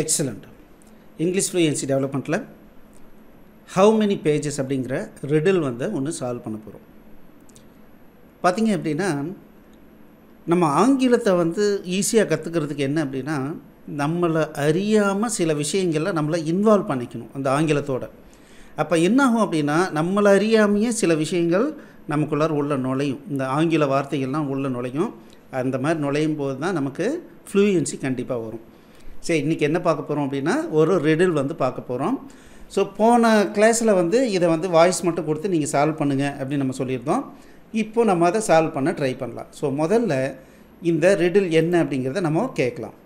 Excellent English fluency டெவலப்மெண்ட்டில் how many pages அப்படிங்கிற riddle வந்து ஒன்று சால்வ் பண்ண போகிறோம் பார்த்திங்க அப்படின்னா நம்ம ஆங்கிலத்தை வந்து ஈஸியாக கற்றுக்கிறதுக்கு என்ன அப்படின்னா நம்மளை அறியாமல் சில விஷயங்களில் நம்மளை இன்வால்வ் பண்ணிக்கணும் அந்த ஆங்கிலத்தோட அப்போ என்னாகும் அப்படின்னா நம்மளை அறியாமையே சில விஷயங்கள் நமக்குள்ளார் உள்ள நுழையும் இந்த ஆங்கில வார்த்தைகள்லாம் உள்ள நுழையும் அந்த மாதிரி நுழையும் போது தான் நமக்கு ஃப்ளூயன்சி கண்டிப்பாக வரும் சரி இன்றைக்கி என்ன பார்க்க போகிறோம் அப்படின்னா ஒரு ரிடில் வந்து பார்க்க போகிறோம் ஸோ போன கிளாஸில் வந்து இதை வந்து வாய்ஸ் மட்டும் கொடுத்து நீங்கள் சால்வ் பண்ணுங்கள் அப்படின்னு நம்ம சொல்லியிருந்தோம் இப்போது நம்ம அதை சால்வ் பண்ண ட்ரை பண்ணலாம் ஸோ முதல்ல இந்த ரிடில் என்ன அப்படிங்கிறத நம்ம கேட்கலாம்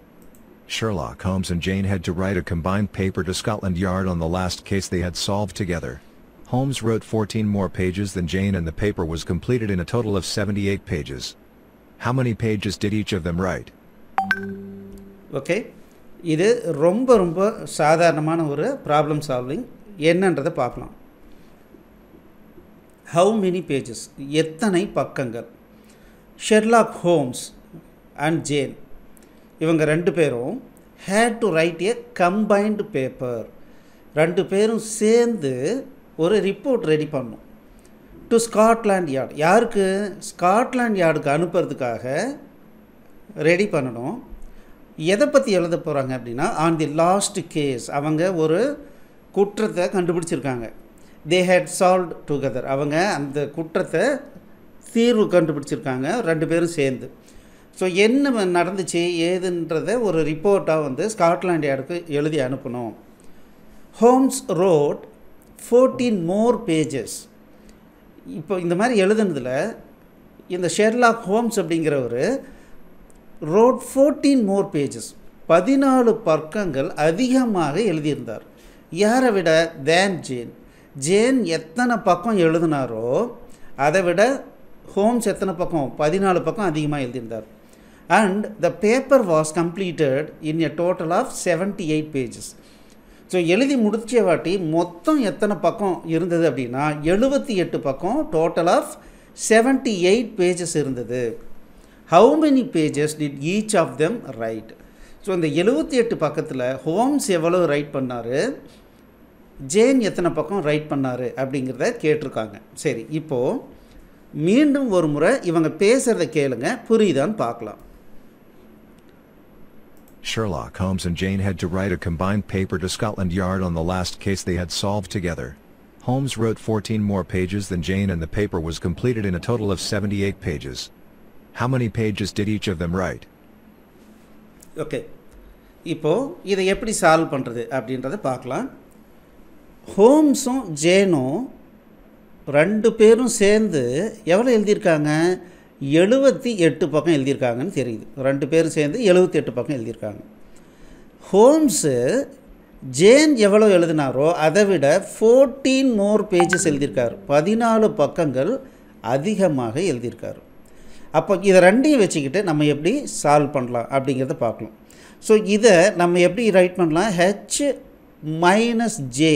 Sherlock Holmes and Jane had to write a combined paper to Scotland Yard on the last case they had solved together. Holmes wrote 14 more pages than Jane and the paper was completed in a total of 78 pages. How many pages did each of them write? Okay, இது ரொம்ப ரொம்ப சாதாரணமான ஒரு problem solving என்னன்றதை பார்க்கலாம் how many pages எத்தனை பக்கங்கள் Sherlock Holmes and Jane இவங்க ரெண்டு பேரும் had to write a combined paper ரெண்டு பேரும் சேர்ந்து ஒரு ரிப்போர்ட் ரெடி பண்ணும் டு ஸ்காட்லாண்ட் யார்டு யாருக்கு ஸ்காட்லாண்ட் யார்டுக்கு அனுப்புறதுக்காக ரெடி பண்ணணும் எதை பற்றி எழுத போகிறாங்க அப்படின்னா ஆன் தி லாஸ்ட் கேஸ் அவங்க ஒரு குற்றத்தை கண்டுபிடிச்சிருக்காங்க தே ஹேட் சால்வ் டுகெதர் அவங்க அந்த குற்றத்தை தீர்வு கண்டுபிடிச்சிருக்காங்க ரெண்டு பேரும் சேர்ந்து ஸோ என்ன நடந்துச்சு ஏதுன்றத ஒரு ரிப்போர்ட்டாக வந்து ஸ்காட்லாண்ட் யாருக்கு எழுதி அனுப்பணும் Holmes wrote fourteen more pages இப்போ இந்த மாதிரி எழுதுனதில் இந்த ஷெர்லாக் ஹோம்ஸ் அப்படிங்கிறவர் ரோட் ஃபோர்டீன் மோர் பேஜஸ் பதினாலு பர்க்கங்கள் அதிகமாக எழுதியிருந்தார் யாரை விட தேன் ஜேன் ஜேன் எத்தனை பக்கம் எழுதினாரோ அதை விட ஹோம்ஸ் எத்தனை பக்கம் பதினாலு பக்கம் அதிகமாக எழுதியிருந்தார் and the paper was completed in a total of seventy eight pages so எழுதி முடிச்ச வாட்டி மொத்தம் எத்தனை பக்கம் இருந்தது அப்படின்னா எழுபத்தி எட்டு பக்கம் total of seventy eight pages இருந்தது how many pages did each of them write so இந்த எழுபத்தி எட்டு பக்கத்தில் ஹோம்ஸ் எவ்வளோ ரைட் பண்ணார் ஜேன் எத்தனை பக்கம் ரைட் பண்ணார் அப்படிங்கிறத கேட்டிருக்காங்க சரி இப்போது மீண்டும் ஒரு முறை இவங்க பேசுகிறத கேளுங்க புரியுதான்னு பார்க்கலாம் Sherlock Holmes and Jane had to write a combined paper to Scotland Yard on the last case they had solved together. Holmes wrote 14 more pages than Jane and the paper was completed in a total of 78 pages. How many pages did each of them write? Okay இப்போ இதை எப்படி solve பண்ணுறது அப்படின்றத பார்க்கலாம் ஹோம்ஸும் ஜேனும் ரெண்டு பேரும் சேர்ந்து எவ்வளோ எழுதியிருக்காங்க எழுபத்தி எட்டு பக்கம் எழுதியிருக்காங்கன்னு தெரியுது ரெண்டு பேரும் சேர்ந்து எழுபத்தி எட்டு பக்கம் எழுதியிருக்காங்க ஹோம்ஸு ஜேன் எவ்வளோ எழுதினாரோ அதை விட ஃபோர்டீன் மோர் பேஜஸ் எழுதியிருக்கார் பதினாலு பக்கங்கள் அதிகமாக எழுதியிருக்கார் அப்போ இதை ரெண்டையும் வச்சுக்கிட்டு நம்ம எப்படி சால்வ் பண்ணலாம் அப்படிங்கிறத பார்க்கலாம் ஸோ இதை நம்ம எப்படி ரைட் பண்ணலாம் H minus J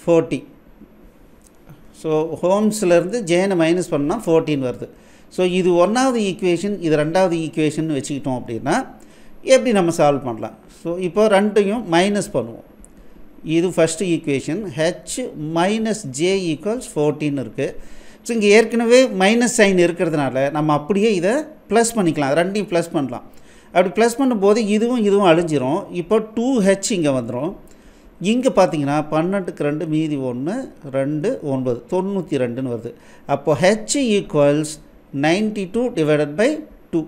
forty so ஹோம்ஸ்லேருந்து ஜேனை மைனஸ் பண்ணால் ஃபோர்டீன் வருது ஸோ இது ஒன்றாவது ஈக்குவேஷன் இது ரெண்டாவது ஈக்குவேஷன் வச்சுக்கிட்டோம் அப்படின்னா எப்படி நம்ம சால்வ் பண்ணலாம் ஸோ இப்போ ரெண்டையும் மைனஸ் பண்ணுவோம் இது first equation H minus J equals fourteen இருக்குது ஸோ இங்கே ஏற்கனவே மைனஸ் சைன் இருக்கிறதுனால நம்ம அப்படியே இதை ப்ளஸ் பண்ணிக்கலாம் ரெண்டையும் ப்ளஸ் பண்ணலாம் அப்படி ப்ளஸ் பண்ணும்போது இதுவும் இதுவும் அழிஞ்சிரும் இப்போ டூ ஹெச் இங்கே வந்துடும் இங்கே பார்த்தீங்கன்னா பன்னெண்டுக்கு ரெண்டு மீதி ஒன்று ரெண்டு ஒன்பது தொண்ணூற்றி ரெண்டுன்னு வருது அப்போது H equals ninety two divided by two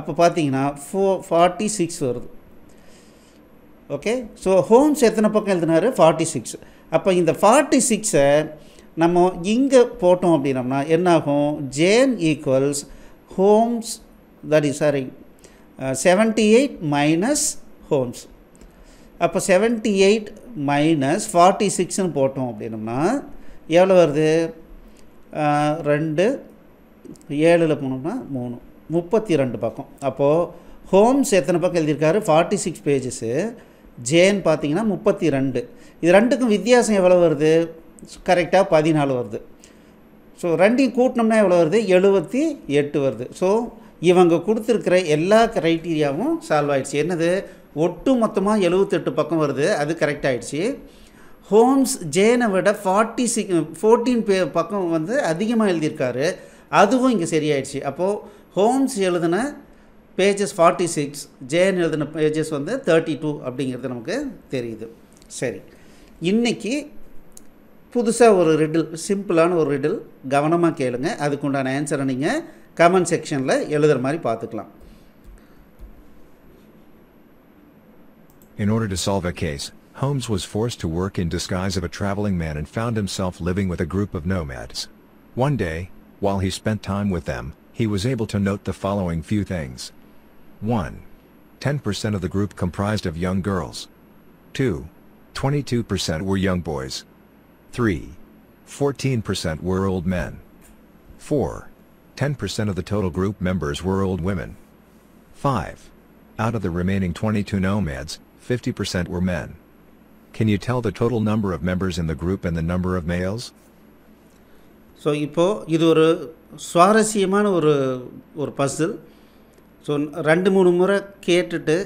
அப்போ பார்த்தீங்கன்னா ஃபோ ஃபார்ட்டி சிக்ஸ் வருது ஓகே ஸோ ஹோம்ஸ் எத்தனை பக்கம் எழுதினாரு ஃபார்ட்டி சிக்ஸ் அப்போ இந்த ஃபார்ட்டி சிக்ஸை நம்ம இங்கே போட்டோம் அப்படின்னம்னா என்னாகும் Jane equals Holmes that is sorry seventy eight minus Holmes அப்போ செவன்ட்டி எயிட் மைனஸ் ஃபார்ட்டி சிக்ஸ்னு போட்டோம் அப்படின்னம்னா எவ்வளோ வருது ரெண்டு ஏழில் போனோம்னா மூணு முப்பத்தி ரெண்டு பக்கம் அப்போது ஹோம்ஸ் எத்தனை பக்கம் எழுதியிருக்காரு ஃபார்ட்டி சிக்ஸ் பேஜஸ்ஸு ஜேன் பார்த்தீங்கன்னா முப்பத்தி ரெண்டு இது ரெண்டுக்கும் வித்தியாசம் எவ்வளோ வருது கரெக்டாக பதினாலு வருது ஸோ ரெண்டையும் கூட்டினோம்னா எவ்வளோ வருது எழுபத்தி எட்டு வருது ஸோ இவங்க கொடுத்துருக்கிற எல்லா க்ரைட்டீரியாவும் சால்வ் ஆகிடுச்சு என்னது ஒட்டு மொத்தமாக எழுபத்தெட்டு பக்கம் வருது அது கரெக்ட் ஆகிடுச்சு ஹோம்ஸ் ஜேனை விட ஃபார்ட்டி சிக் ஃபோர்டீன் பே பக்கம் வந்து அதிகமாக எழுதியிருக்காரு அதுவும் இங்கே சரியாயிடுச்சு அப்போது ஹோம்ஸ் எழுதின பேஜஸ் ஃபார்ட்டி சிக்ஸ் ஜேன் எழுதின பேஜஸ் வந்து தேர்ட்டி டூ அப்படிங்கிறது நமக்கு தெரியுது சரி இன்றைக்கி புதுசாக ஒரு ரிடில் சிம்பிளான ஒரு ரிடில் கவனமாக கேளுங்க அதுக்குண்டான ஆன்சரை நீங்கள் கமெண்ட் செக்ஷனில் எழுதுகிற மாதிரி பார்த்துக்கலாம் In order to solve a case, Holmes was forced to work in disguise of a traveling man and found himself living with a group of nomads. One day, while he spent time with them, he was able to note the following few things. 1. 10% of the group comprised of young girls. 2. 22% were young boys. 3. 14% were old men. 4. 10% of the total group members were old women. 5. Out of the remaining 22 nomads, 50% were men. Can you tell the total number of members in the group and the number of males? So இப்போது இது ஒரு சுவாரஸ்யமான ஒரு ஒரு Basil so ரெண்டு மூணு முறை கேட்டுட்டு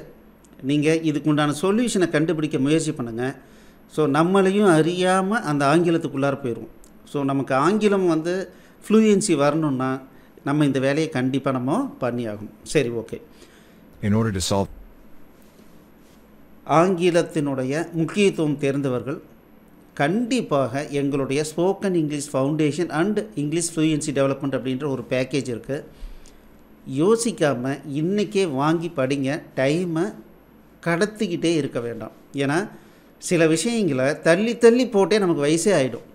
நீங்கள் இதுக்குண்டான சொல்யூஷனை கண்டுபிடிக்க முயற்சி பண்ணுங்கள் ஸோ நம்மளையும் அறியாமல் அந்த ஆங்கிலத்துக்குள்ளார போயிடுவோம் ஸோ நமக்கு ஆங்கிலம் வந்து ஃப்ளூயன்சி வரணும்னா நம்ம இந்த வேலையை கண்டிப்பாக நம்ம பண்ணி ஆகும் சரி ஓகே ஆங்கிலத்தினுடைய முக்கியத்துவம் தெரிந்தவர்கள் கண்டிப்பாக எங்களுடைய spoken English foundation and English fluency development அப்படின்ற ஒரு பேக்கேஜ் இருக்குது யோசிக்காமல் இன்றைக்கே வாங்கி படிங்க டைமை கடத்திக்கிட்டே இருக்க வேண்டாம் ஏன்னா சில விஷயங்களை தள்ளி தள்ளி போட்டே நமக்கு வயசே ஆகிடும்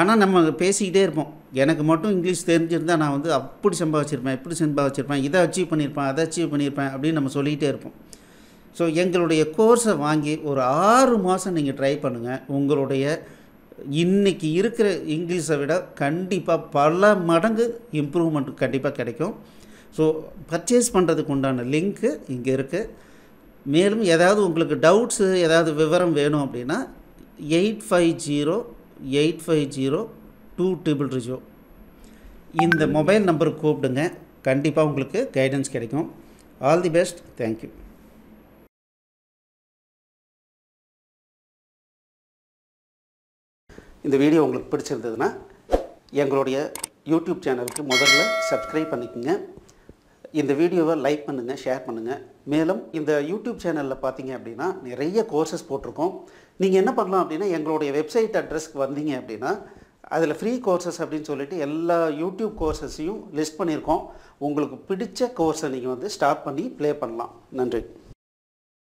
ஆனால் நம்ம பேசிக்கிட்டே இருப்போம் எனக்கு மட்டும் இங்கிலீஷ் தெரிஞ்சிருந்தால் நான் வந்து அப்படி சம்பாதிச்சிருப்பேன் இப்படி சம்பாதிச்சிருப்பேன் இதை அச்சீவ் பண்ணியிருப்பேன் அதை அச்சீவ் பண்ணியிருப்பேன் அப்படின்னு நம்ம சொல்லிக்கிட்டே இருப்போம் ஸோ எங்களுடைய கோர்ஸை வாங்கி ஒரு ஆறு மாதம் நீங்கள் ட்ரை பண்ணுங்கள் உங்களுடைய இன்றைக்கி இருக்கிற இங்கிலீஷை விட கண்டிப்பாக பல மடங்கு இம்ப்ரூவ்மெண்ட் கண்டிப்பாக கிடைக்கும் ஸோ பர்ச்சேஸ் பண்ணுறதுக்கு உண்டான லிங்க்கு இங்கே இருக்குது மேலும் ஏதாவது உங்களுக்கு டவுட்ஸு ஏதாவது விவரம் வேணும் அப்படின்னா eight five zero eight five zero two triple zero இந்த மொபைல் நம்பருக்கு கூப்பிடுங்க கண்டிப்பாக உங்களுக்கு கைடன்ஸ் கிடைக்கும் ஆல் தி பெஸ்ட் தேங்க்யூ இந்த வீடியோ உங்களுக்கு பிடிச்சிருந்ததுன்னா எங்களுடைய யூடியூப் சேனலுக்கு முதல்ல சப்ஸ்கிரைப் பண்ணிக்கோங்க இந்த வீடியோவை லைக் பண்ணுங்கள் ஷேர் பண்ணுங்கள் மேலும் இந்த யூடியூப் சேனலில் பார்த்தீங்க அப்படின்னா நிறைய கோர்சஸ் போட்டிருக்கோம் நீங்கள் என்ன பண்ணலாம் அப்படின்னா எங்களுடைய வெப்சைட் அட்ரஸ்க்கு வந்தீங்க அப்படின்னா அதில் ஃப்ரீ கோர்சஸ் அப்படின்னு சொல்லிட்டு எல்லா யூடியூப் கோர்சஸையும் லிஸ்ட் பண்ணியிருக்கோம் உங்களுக்கு பிடிச்ச கோர்ஸை நீங்கள் வந்து ஸ்டார்ட் பண்ணி ப்ளே பண்ணலாம் நன்றி